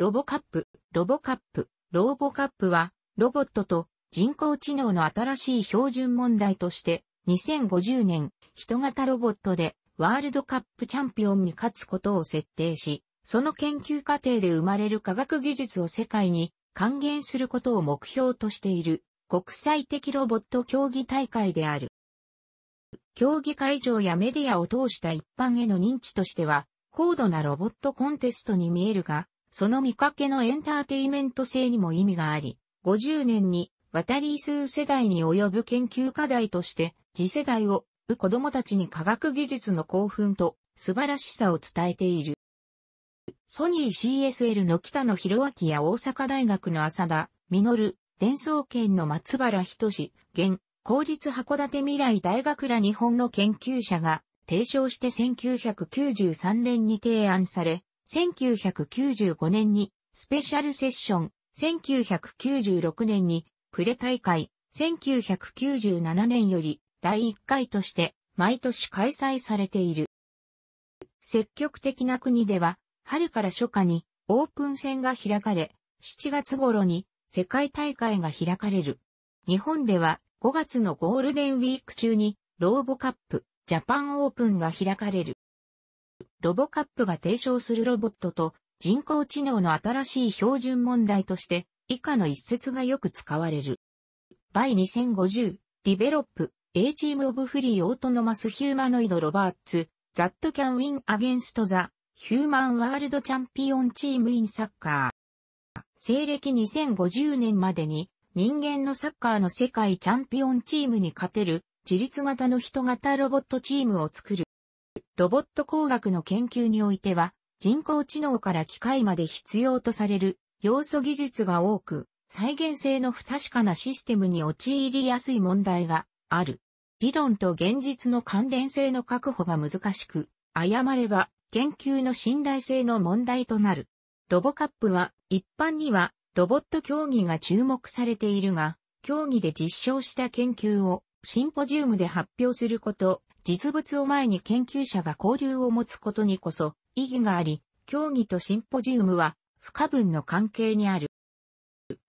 ロボカップ、ロボカップ、ローボカップは、ロボットと人工知能の新しい標準問題として、2050年、人型ロボットで、ワールドカップチャンピオンに勝つことを設定し、その研究過程で生まれる科学技術を世界に還元することを目標としている国際的ロボット競技大会である。競技会場やメディアを通した一般への認知としては、高度なロボットコンテストに見えるが、その見かけのエンターテイメント性にも意味があり、50年に渡り数世代に及ぶ研究課題として、次世代を、子供たちに科学技術の興奮と素晴らしさを伝えている。ソニー CSL の北野博明や大阪大学の浅田、実、伝送研の松原志、現、公立函館未来大学ら日本の研究者が提唱して1993年に提案され、1995年にスペシャルセッション、1996年にプレ大会、1997年より第1回として毎年開催されている。積極的な国では、春から初夏にオープン戦が開かれ、7月頃に世界大会が開かれる。日本では5月のゴールデンウィーク中にローボカップジャパンオープンが開かれる。ロボカップが提唱するロボットと人工知能の新しい標準問題として以下の一節がよく使われる。by 2050 develop a team of free autonomous humanoid robots that can win against the human world champion team in soccer 西暦2050年までに人間のサッカーの世界チャンピオンチームに勝てる自立型の人型ロボットチームを作る。ロボット工学の研究においては、人工知能から機械まで必要とされる要素技術が多く、再現性の不確かなシステムに陥りやすい問題がある。理論と現実の関連性の確保が難しく、誤れば研究の信頼性の問題となる。ロボカップは一般にはロボット競技が注目されているが、競技で実証した研究をシンポジウムで発表すること実物を前に研究者が交流を持つことにこそ意義があり、競技とシンポジウムは不可分の関係にある。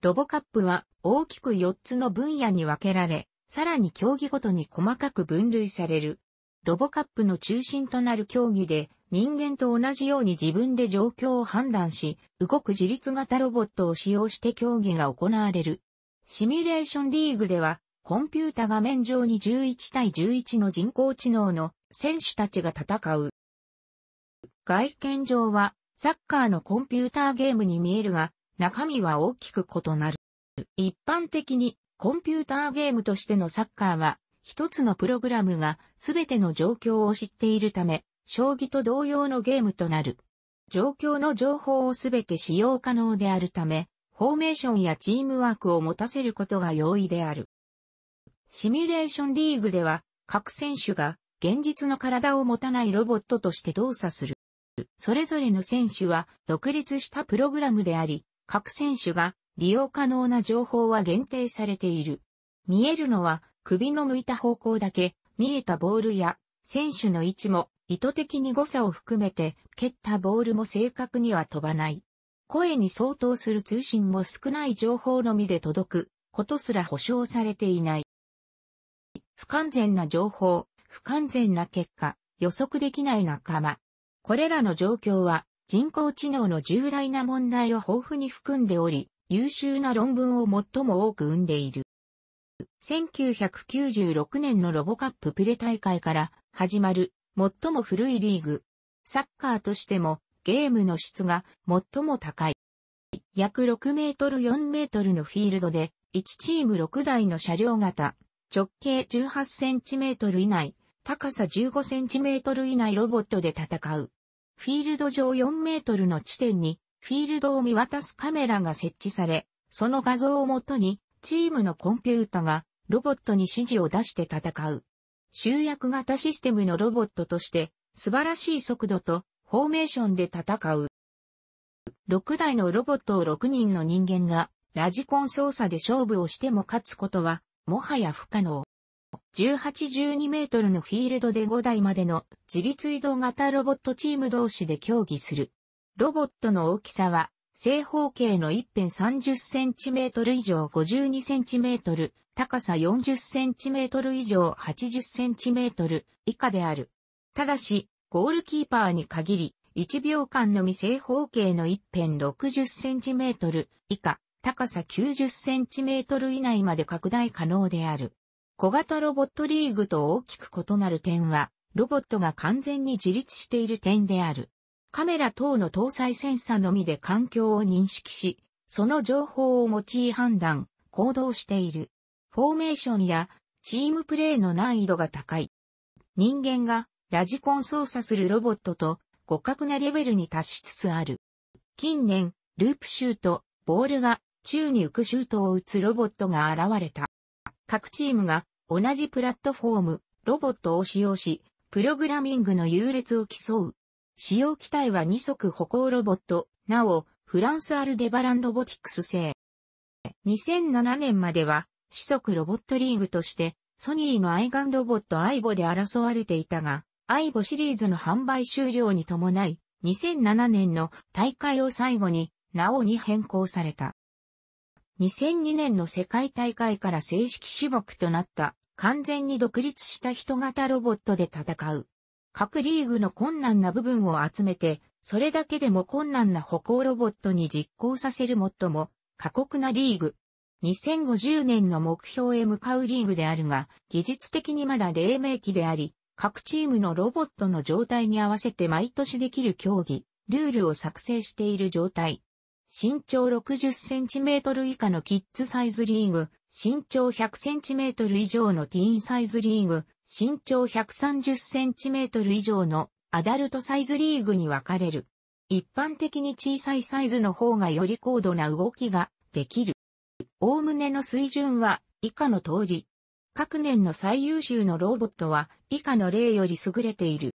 ロボカップは大きく4つの分野に分けられ、さらに競技ごとに細かく分類される。ロボカップの中心となる競技で、人間と同じように自分で状況を判断し、動く自律型ロボットを使用して競技が行われる。シミュレーションリーグでは、コンピュータ画面上に11対11の人工知能の選手たちが戦う。外見上はサッカーのコンピューターゲームに見えるが、中身は大きく異なる。一般的にコンピューターゲームとしてのサッカーは、一つのプログラムが全ての状況を知っているため、将棋と同様のゲームとなる。状況の情報を全て使用可能であるため、フォーメーションやチームワークを持たせることが容易である。シミュレーションリーグでは、各選手が現実の体を持たないロボットとして動作する。それぞれの選手は独立したプログラムであり、各選手が利用可能な情報は限定されている。見えるのは首の向いた方向だけ、見えたボールや選手の位置も意図的に誤差を含めて蹴ったボールも正確には飛ばない。声に相当する通信も少ない情報のみで届くことすら保証されていない。不完全な情報、不完全な結果、予測できない仲間。これらの状況は人工知能の重大な問題を豊富に含んでおり、優秀な論文を最も多く生んでいる。1996年のロボカッププレ大会から始まる最も古いリーグ。サッカーとしてもゲームの質が最も高い。約6メートル4メートルのフィールドで1チーム6台の車両型直径 18cm 以内、高さ 15cm 以内ロボットで戦う。フィールド上4メートルの地点に、フィールドを見渡すカメラが設置され、その画像をもとに、チームのコンピュータが、ロボットに指示を出して戦う。集約型システムのロボットとして、素晴らしい速度と、フォーメーションで戦う。6台のロボットを6人の人間が、ラジコン操作で勝負をしても勝つことはもはや不可能。18-12メートルのフィールドで5台までの自立移動型ロボットチーム同士で競技する。ロボットの大きさは、正方形の一辺3 0トル以上5 2トル、高さ4 0トル以上8 0トル以下である。ただし、ゴールキーパーに限り、1秒間のみ正方形の一辺6 0トル以下、高さ90センチメートル以内まで拡大可能である。小型ロボットリーグと大きく異なる点は、ロボットが完全に自立している点である。カメラ等の搭載センサーのみで環境を認識し、その情報を用い判断、行動している。フォーメーションやチームプレーの難易度が高い。人間がラジコン操作するロボットと互角なレベルに達しつつある。近年、ループシュート、ボールが宙に浮くシュートを打つロボットが現れた。各チームが同じプラットフォーム、ロボットを使用し、プログラミングの優劣を競う。使用機体は二足歩行ロボット、なお、フランスアルデバランロボティクス製。2007年までは、四足ロボットリーグとして、ソニーのアイガンロボットアイボで争われていたが、アイボシリーズの販売終了に伴い、2007年の大会を最後に、なおに変更された。2002年の世界大会から正式種目となった完全に独立した人型ロボットで戦う。各リーグの困難な部分を集めて、それだけでも困難な歩行ロボットに実行させる最も過酷なリーグ。2050年の目標へ向かうリーグであるが、技術的にまだ黎明期であり、各チームのロボットの状態に合わせて毎年できる競技、ルールを作成している状態。身長60センチメートル以下のキッズサイズリーグ、身長100センチメートル以上のティーンサイズリーグ、身長130センチメートル以上のアダルトサイズリーグに分かれる。一般的に小さいサイズの方がより高度な動きができる。おおむねの水準は以下の通り。各年の最優秀のロボットは以下の例より優れている。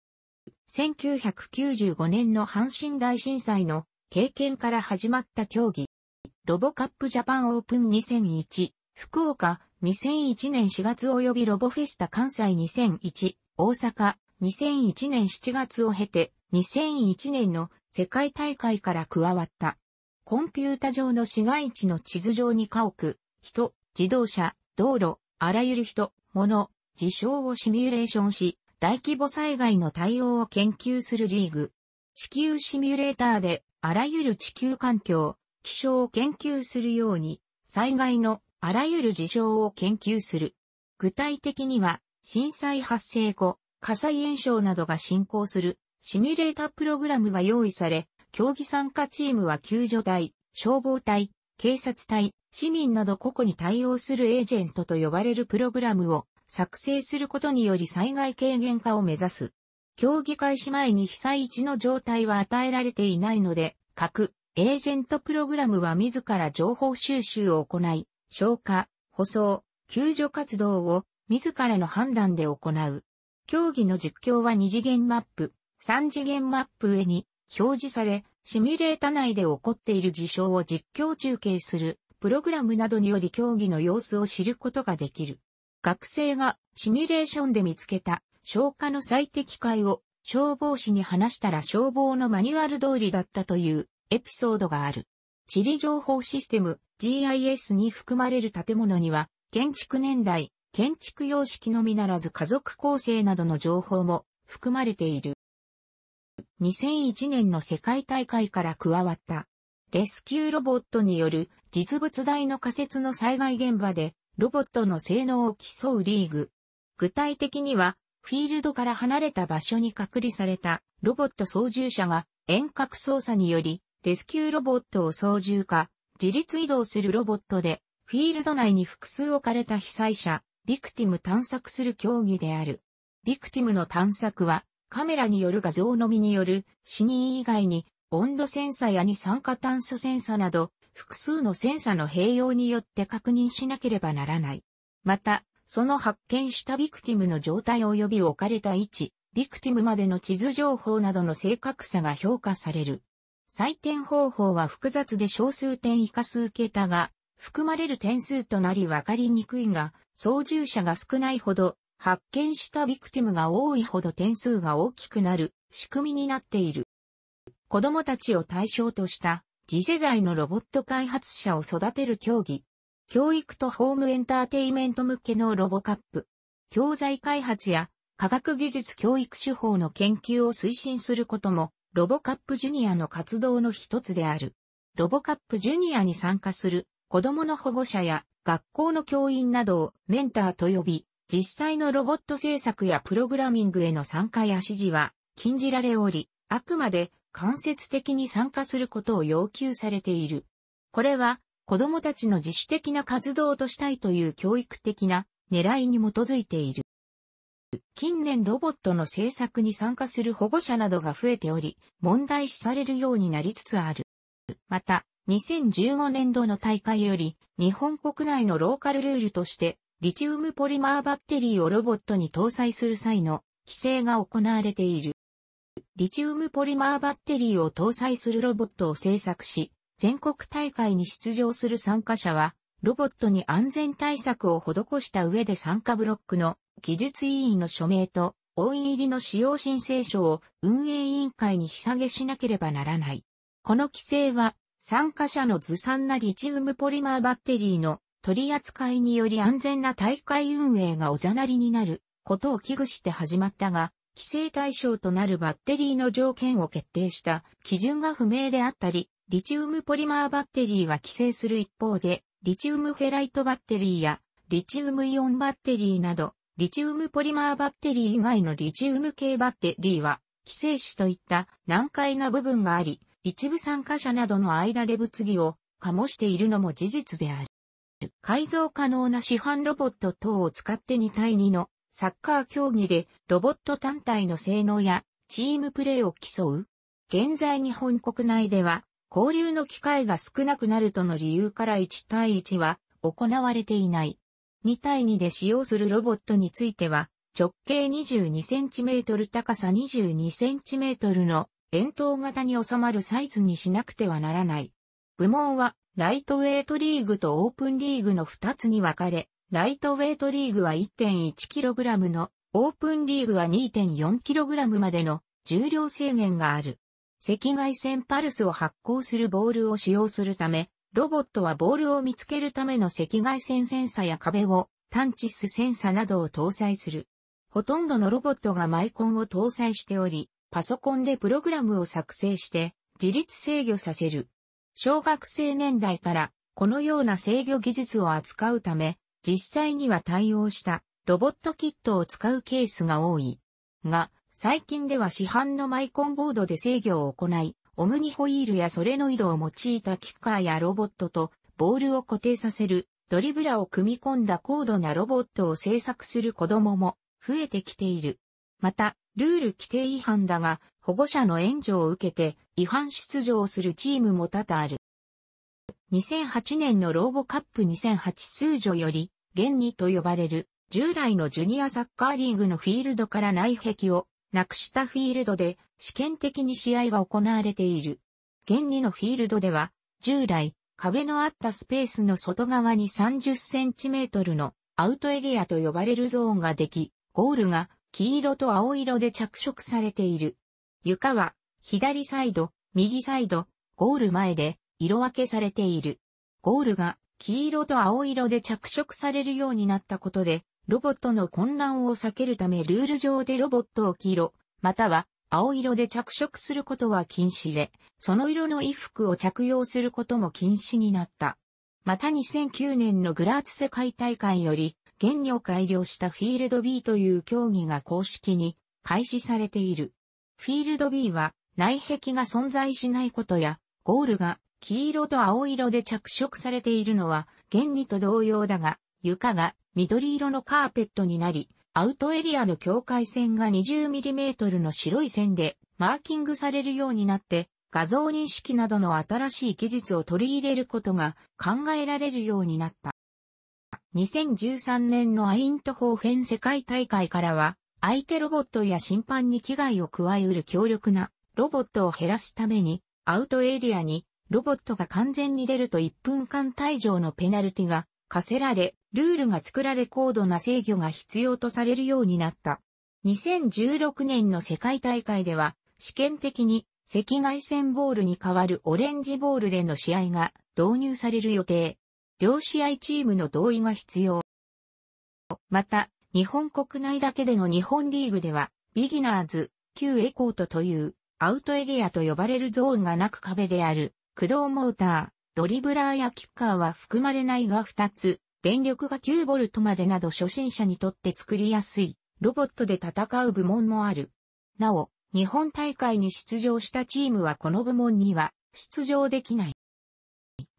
1995年の阪神大震災の経験から始まった競技。ロボカップジャパンオープン2001、福岡2001年4月及びロボフェスタ関西2001、大阪2001年7月を経て2001年の世界大会から加わった。コンピュータ上の市街地の地図上に家屋、人、自動車、道路、あらゆる人、物、事象をシミュレーションし、大規模災害の対応を研究するリーグ。地球シミュレーターであらゆる地球環境、気象を研究するように、災害のあらゆる事象を研究する。具体的には、震災発生後、火災炎症などが進行するシミュレータープログラムが用意され、競技参加チームは救助隊、消防隊、警察隊、市民など個々に対応するエージェントと呼ばれるプログラムを作成することにより災害軽減化を目指す。競技開始前に被災地の状態は与えられていないので、各エージェントプログラムは自ら情報収集を行い、消火、舗装、救助活動を自らの判断で行う。競技の実況は2次元マップ、3次元マップ上に表示され、シミュレータ内で起こっている事象を実況中継するプログラムなどにより競技の様子を知ることができる。学生がシミュレーションで見つけた消火の最適解を消防士に話したら消防のマニュアル通りだったというエピソードがある。地理情報システム GIS に含まれる建物には建築年代、建築様式のみならず家族構成などの情報も含まれている。2001年の世界大会から加わったレスキューロボットによる実物大の仮設の災害現場でロボットの性能を競うリーグ。具体的にはフィールドから離れた場所に隔離されたロボット操縦者が遠隔操作によりレスキューロボットを操縦か自立移動するロボットでフィールド内に複数置かれた被災者、ビクティム探索する競技である。ビクティムの探索はカメラによる画像のみによる死に以外に温度センサや二酸化炭素センサなど複数のセンサの併用によって確認しなければならない。また、その発見したビクティムの状態及び置かれた位置、ビクティムまでの地図情報などの正確さが評価される。採点方法は複雑で小数点以下数桁が含まれる点数となり分かりにくいが、操縦者が少ないほど発見したビクティムが多いほど点数が大きくなる仕組みになっている。子供たちを対象とした次世代のロボット開発者を育てる競技、教育とホームエンターテイメント向けのロボカップ。教材開発や科学技術教育手法の研究を推進することも、ロボカップジュニアの活動の一つである。ロボカップジュニアに参加する子供の保護者や学校の教員などをメンターと呼び、実際のロボット制作やプログラミングへの参加や指示は禁じられおり、あくまで間接的に参加することを要求されている。これは子供たちの自主的な活動としたいという教育的な狙いに基づいている。近年ロボットの制作に参加する保護者などが増えており、問題視されるようになりつつある。また、2015年度の大会より、日本国内のローカルルールとして、リチウムポリマーバッテリーをロボットに搭載する際の規制が行われている。リチウムポリマーバッテリーを搭載するロボットを製作し、全国大会に出場する参加者は、ロボットに安全対策を施した上で参加ブロックの技術委員の署名と、応入りの使用申請書を運営委員会に下げしなければならない。この規制は、参加者のずさんなリチウムポリマーバッテリーの取り扱いにより安全な大会運営がおざなりになることを危惧して始まったが、規制対象となるバッテリーの条件を決定した基準が不明であったり、リチウムポリマーバッテリーは規制する一方で、リチウムフェライトバッテリーやリチウムイオンバッテリーなど、リチウムポリマーバッテリー以外のリチウム系バッテリーは、規制種といった難解な部分があり、一部参加者などの間で物議を醸しているのも事実である。改造可能な市販ロボット等を使って2対2のサッカー競技でロボット単体の性能やチームプレーを競う。現在日本国内では交流の機会が少なくなるとの理由から1対1は行われていない。2対2で使用するロボットについては、直径 22cm 高さ 22cm の円筒型に収まるサイズにしなくてはならない。部門は、ライトウェイトリーグとオープンリーグの2つに分かれ、ライトウェイトリーグは 1.1kg の、オープンリーグは 2.4kg までの重量制限がある。赤外線パルスを発光するボールを使用するため、ロボットはボールを見つけるための赤外線センサや壁を探知すセンサなどを搭載する。ほとんどのロボットがマイコンを搭載しており、パソコンでプログラムを作成して自律制御させる。小学生年代からこのような制御技術を扱うため、実際には対応したロボットキットを使うケースが多い。が、最近では市販のマイコンボードで制御を行い、オムニホイールやソレノイドを用いたキッカーやロボットとボールを固定させるドリブラを組み込んだ高度なロボットを制作する子供も増えてきている。また、ルール規定違反だが、保護者の援助を受けて違反出場するチームも多々ある。2008年のローボカップ2008数女より、現にと呼ばれる従来のジュニアサッカーリーグのフィールドから内壁をなくしたフィールドで試験的に試合が行われている。現2のフィールドでは、従来、壁のあったスペースの外側に30センチメートルのアウトエリアと呼ばれるゾーンができ、ゴールが黄色と青色で着色されている。床は左サイド、右サイド、ゴール前で色分けされている。ゴールが黄色と青色で着色されるようになったことで、ロボットの混乱を避けるためルール上でロボットを黄色、または青色で着色することは禁止で、その色の衣服を着用することも禁止になった。また2009年のグラーツ世界大会より、原理を改良したフィールド B という競技が公式に開始されている。フィールド B は内壁が存在しないことや、ゴールが黄色と青色で着色されているのは原理と同様だが、床が緑色のカーペットになり、アウトエリアの境界線が 20mm の白い線でマーキングされるようになって、画像認識などの新しい技術を取り入れることが考えられるようになった。2013年のアイントホーフェン世界大会からは、相手ロボットや審判に危害を加えうる強力なロボットを減らすために、アウトエリアにロボットが完全に出ると1分間退場のペナルティが課せられ、ルールが作られ高度な制御が必要とされるようになった。2016年の世界大会では、試験的に赤外線ボールに代わるオレンジボールでの試合が導入される予定。両試合チームの同意が必要。また、日本国内だけでの日本リーグでは、ビギナーズ、旧エコートという、アウトエリアと呼ばれるゾーンがなく壁である、駆動モーター、ドリブラーやキッカーは含まれないが2つ、電力が 9V までなど初心者にとって作りやすい、ロボットで戦う部門もある。なお、日本大会に出場したチームはこの部門には出場できない。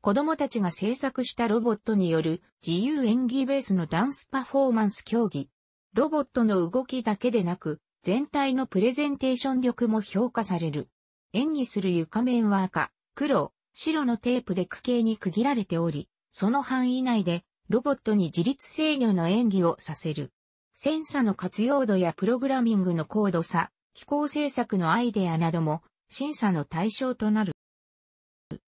子供たちが制作したロボットによる自由演技ベースのダンスパフォーマンス競技。ロボットの動きだけでなく、全体のプレゼンテーション力も評価される。演技する床面は赤、黒、白のテープで区形に区切られており、その範囲内でロボットに自律制御の演技をさせる。センサの活用度やプログラミングの高度さ、機構政策のアイデアなども審査の対象となる。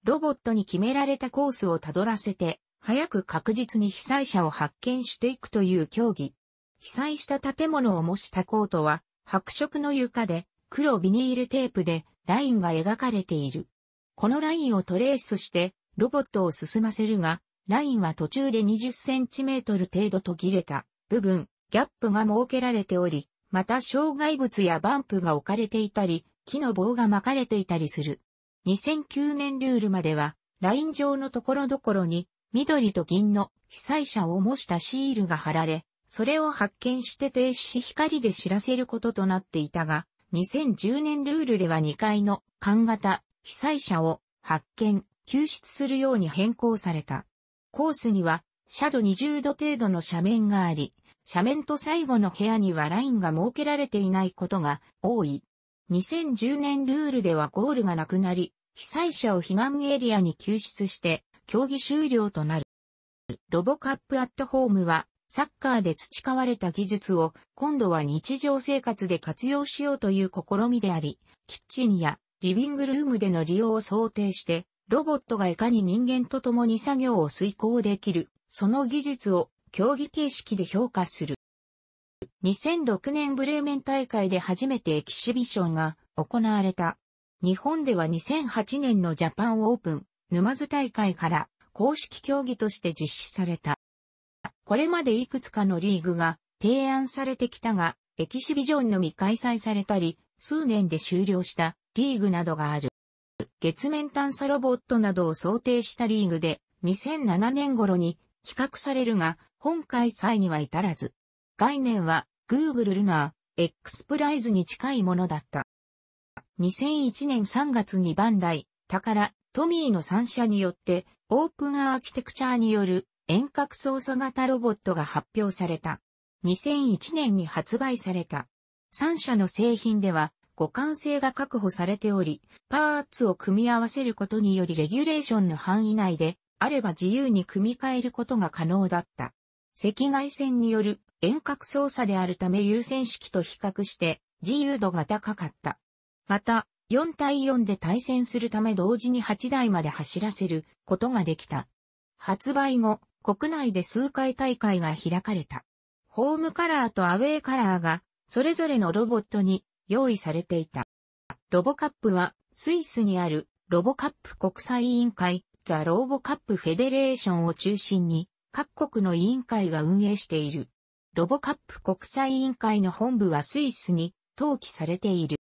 ロボットに決められたコースをたどらせて、早く確実に被災者を発見していくという競技。被災した建物を模したコートは、白色の床で黒ビニールテープでラインが描かれている。このラインをトレースして、ロボットを進ませるが、ラインは途中で2 0センチメートル程度途切れた部分、ギャップが設けられており、また障害物やバンプが置かれていたり、木の棒が巻かれていたりする。2009年ルールまでは、ライン上のところどころに、緑と銀の被災者を模したシールが貼られ、それを発見して停止し光で知らせることとなっていたが、2010年ルールでは2階の缶型被災者を発見、救出するように変更された。コースには、斜度20度程度の斜面があり、斜面と最後の部屋にはラインが設けられていないことが多い。2010年ルールではゴールがなくなり、被災者を避難エリアに救出して、競技終了となる。ロボカップアットホームは、サッカーで培われた技術を、今度は日常生活で活用しようという試みであり、キッチンやリビングルームでの利用を想定して、ロボットがいかに人間と共に作業を遂行できる、その技術を競技形式で評価する。2006年ブレーメン大会で初めてエキシビションが行われた。日本では2008年のジャパンオープン、沼津大会から公式競技として実施された。これまでいくつかのリーグが提案されてきたが、エキシビジョンのみ開催されたり、数年で終了したリーグなどがある。月面探査ロボットなどを想定したリーグで2007年頃に企画されるが、本開催には至らず。概念は Google ルナー X プライズに近いものだった。2001年3月にバンダイ、タカラ、トミーの3社によってオープンアーキテクチャーによる遠隔操作型ロボットが発表された。2001年に発売された。3社の製品では互換性が確保されており、パーツを組み合わせることによりレギュレーションの範囲内であれば自由に組み替えることが可能だった。赤外線による遠隔操作であるため優先式と比較して自由度が高かった。また、4対4で対戦するため同時に8台まで走らせることができた。発売後、国内で数回大会が開かれた。ホームカラーとアウェーカラーがそれぞれのロボットに用意されていた。ロボカップはスイスにあるロボカップ国際委員会ザ・ローボカップフェデレーションを中心に各国の委員会が運営している。ロボカップ国際委員会の本部はスイスに登記されている。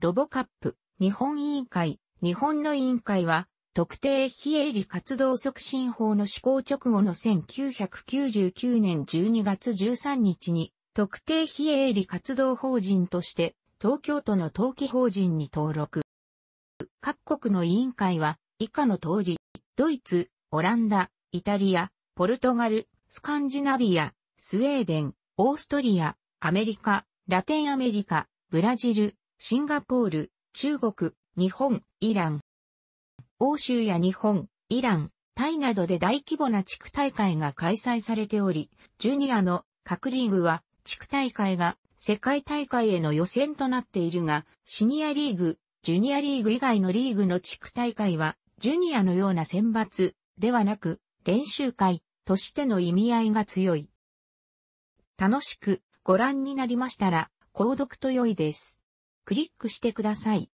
ロボカップ日本委員会日本の委員会は特定非営利活動促進法の施行直後の1999年12月13日に特定非営利活動法人として、東京都の登記法人に登録。各国の委員会は、以下の通り、ドイツ、オランダ、イタリア、ポルトガル、スカンジナビア、スウェーデン、オーストリア、アメリカ、ラテンアメリカ、ブラジル、シンガポール、中国、日本、イラン。欧州や日本、イラン、タイなどで大規模な地区大会が開催されており、ジュニアの各リーグは地区大会が世界大会への予選となっているが、シニアリーグ、ジュニアリーグ以外のリーグの地区大会は、ジュニアのような選抜ではなく、練習会としての意味合いが強い。楽しくご覧になりましたら、購読と良いです。クリックしてください。